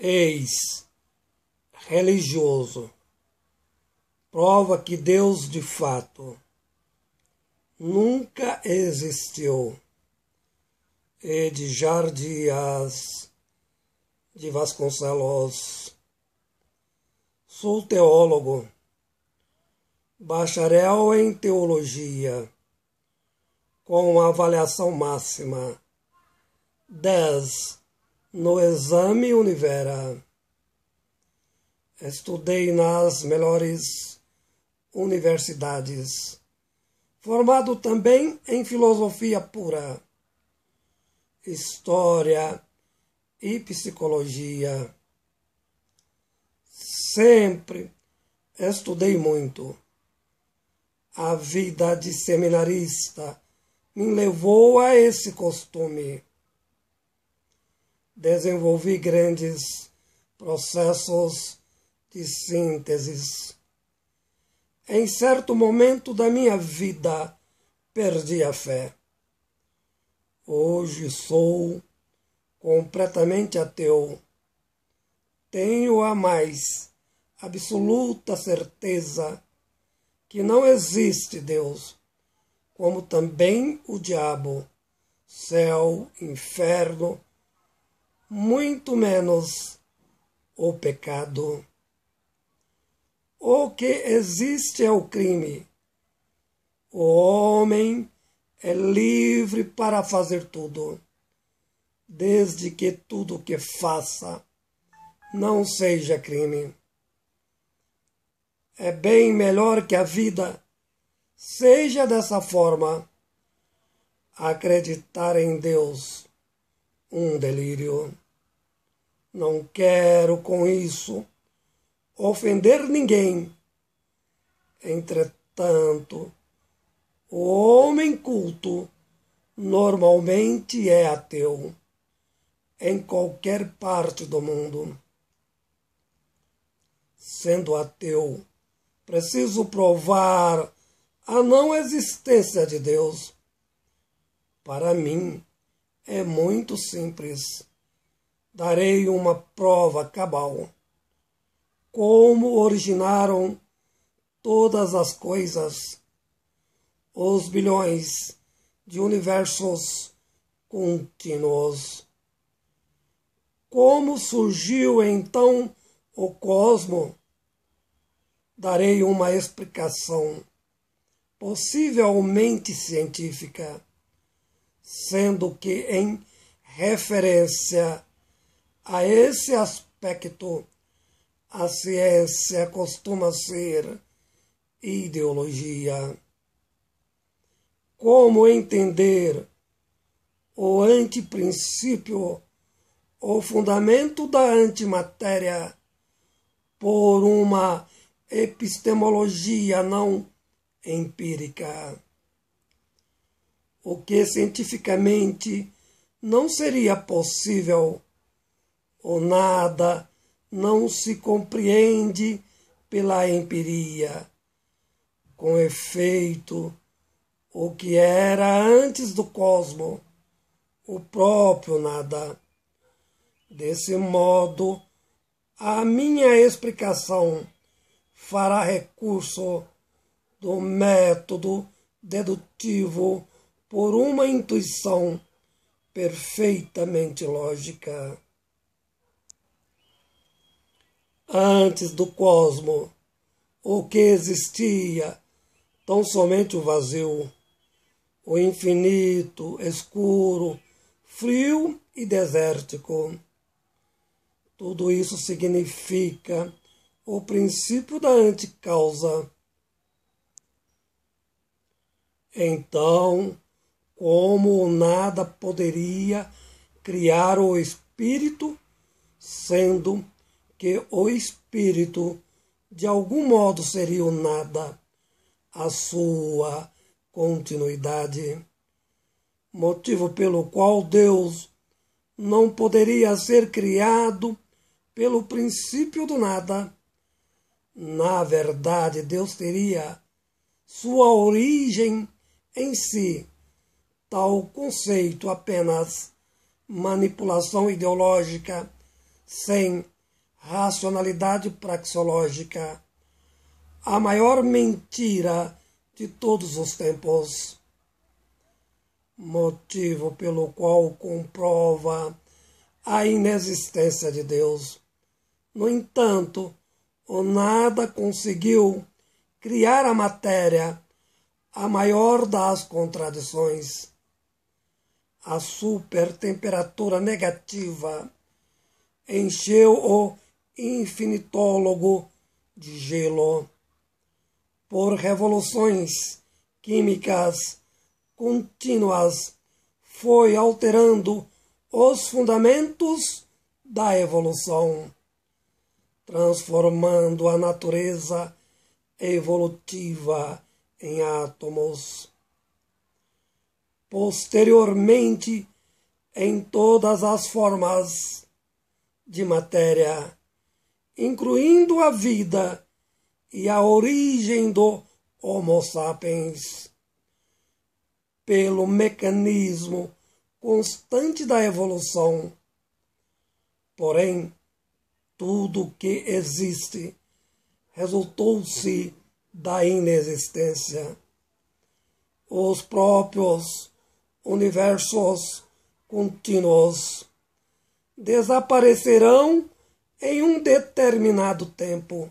ex-religioso prova que Deus de fato nunca existiu. E de de Vasconcelos. Sou teólogo, bacharel em teologia, com avaliação máxima 10 no exame Univera. Estudei nas melhores universidades. Formado também em filosofia pura, história e psicologia. Sempre estudei muito. A vida de seminarista me levou a esse costume desenvolvi grandes processos de síntese. Em certo momento da minha vida, perdi a fé. Hoje sou completamente ateu. Tenho a mais absoluta certeza que não existe Deus, como também o diabo, céu, inferno, muito menos o pecado. O que existe é o crime. O homem é livre para fazer tudo, desde que tudo que faça não seja crime. É bem melhor que a vida seja dessa forma. Acreditar em Deus, um delírio. Não quero com isso ofender ninguém. Entretanto, o homem culto normalmente é ateu em qualquer parte do mundo. Sendo ateu, preciso provar a não existência de Deus. Para mim, é muito simples darei uma prova cabal. Como originaram todas as coisas, os bilhões de universos contínuos. Como surgiu então o cosmo? Darei uma explicação, possivelmente científica, sendo que em referência a esse aspecto, a ciência é, costuma ser ideologia. Como entender o antiprincípio, o fundamento da antimatéria, por uma epistemologia não empírica? O que cientificamente não seria possível ou nada não se compreende pela empiria. Com efeito, o que era antes do cosmo, o próprio nada. Desse modo, a minha explicação fará recurso do método dedutivo por uma intuição perfeitamente lógica antes do cosmo, o que existia tão somente o vazio, o infinito, escuro, frio e desértico. Tudo isso significa o princípio da anticausa. Então, como nada poderia criar o espírito, sendo que o espírito de algum modo seria o nada, a sua continuidade, motivo pelo qual Deus não poderia ser criado pelo princípio do nada. Na verdade, Deus teria sua origem em si. Tal conceito apenas manipulação ideológica sem racionalidade praxeológica, a maior mentira de todos os tempos. Motivo pelo qual comprova a inexistência de Deus. No entanto, o nada conseguiu criar a matéria, a maior das contradições. A supertemperatura negativa encheu o infinitólogo de gelo. Por revoluções químicas contínuas, foi alterando os fundamentos da evolução, transformando a natureza evolutiva em átomos. Posteriormente, em todas as formas de matéria incluindo a vida e a origem do Homo sapiens. Pelo mecanismo constante da evolução. Porém, tudo que existe resultou-se da inexistência. Os próprios universos contínuos desaparecerão em um determinado tempo,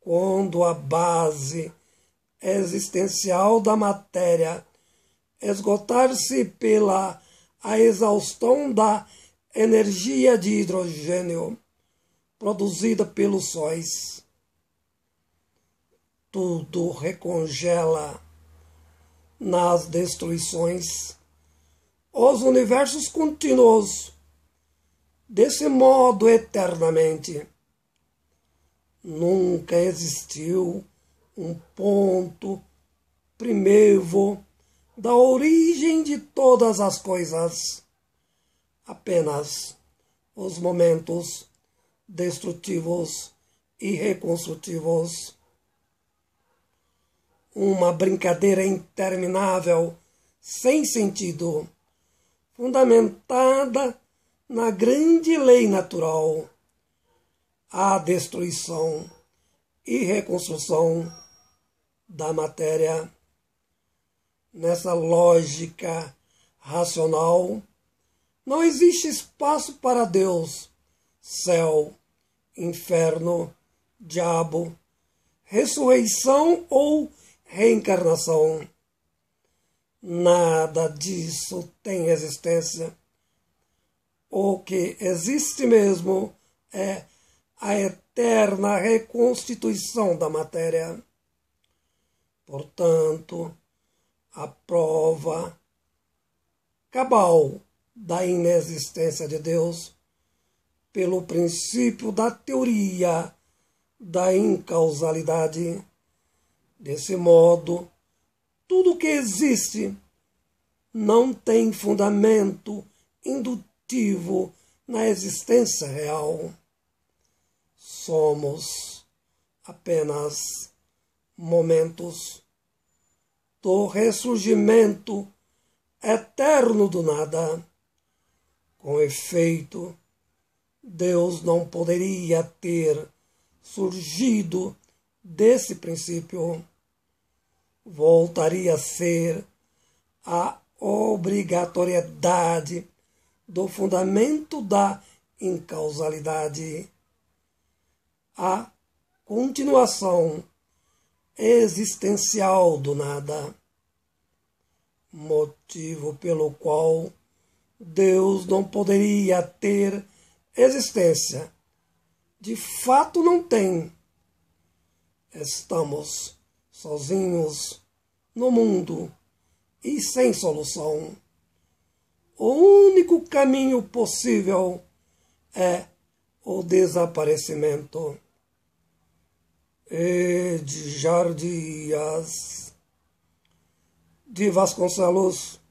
quando a base existencial da matéria esgotar-se pela a exaustão da energia de hidrogênio produzida pelos sóis. Tudo recongela nas destruições. Os universos contínuos desse modo eternamente. Nunca existiu um ponto primevo da origem de todas as coisas. Apenas os momentos destrutivos e reconstrutivos. Uma brincadeira interminável, sem sentido, fundamentada na grande lei natural, a destruição e reconstrução da matéria. Nessa lógica racional, não existe espaço para Deus, céu, inferno, diabo, ressurreição ou reencarnação. Nada disso tem existência o que existe mesmo é a eterna reconstituição da matéria. Portanto, a prova cabal da inexistência de Deus pelo princípio da teoria da incausalidade. Desse modo, tudo que existe não tem fundamento ativo na existência real. Somos apenas momentos do ressurgimento eterno do nada. Com efeito, Deus não poderia ter surgido desse princípio. Voltaria a ser a obrigatoriedade do fundamento da incausalidade. A continuação existencial do nada, motivo pelo qual Deus não poderia ter existência. De fato, não tem. Estamos sozinhos no mundo e sem solução. O único caminho possível é o desaparecimento. E de Jardias de Vasconcelos.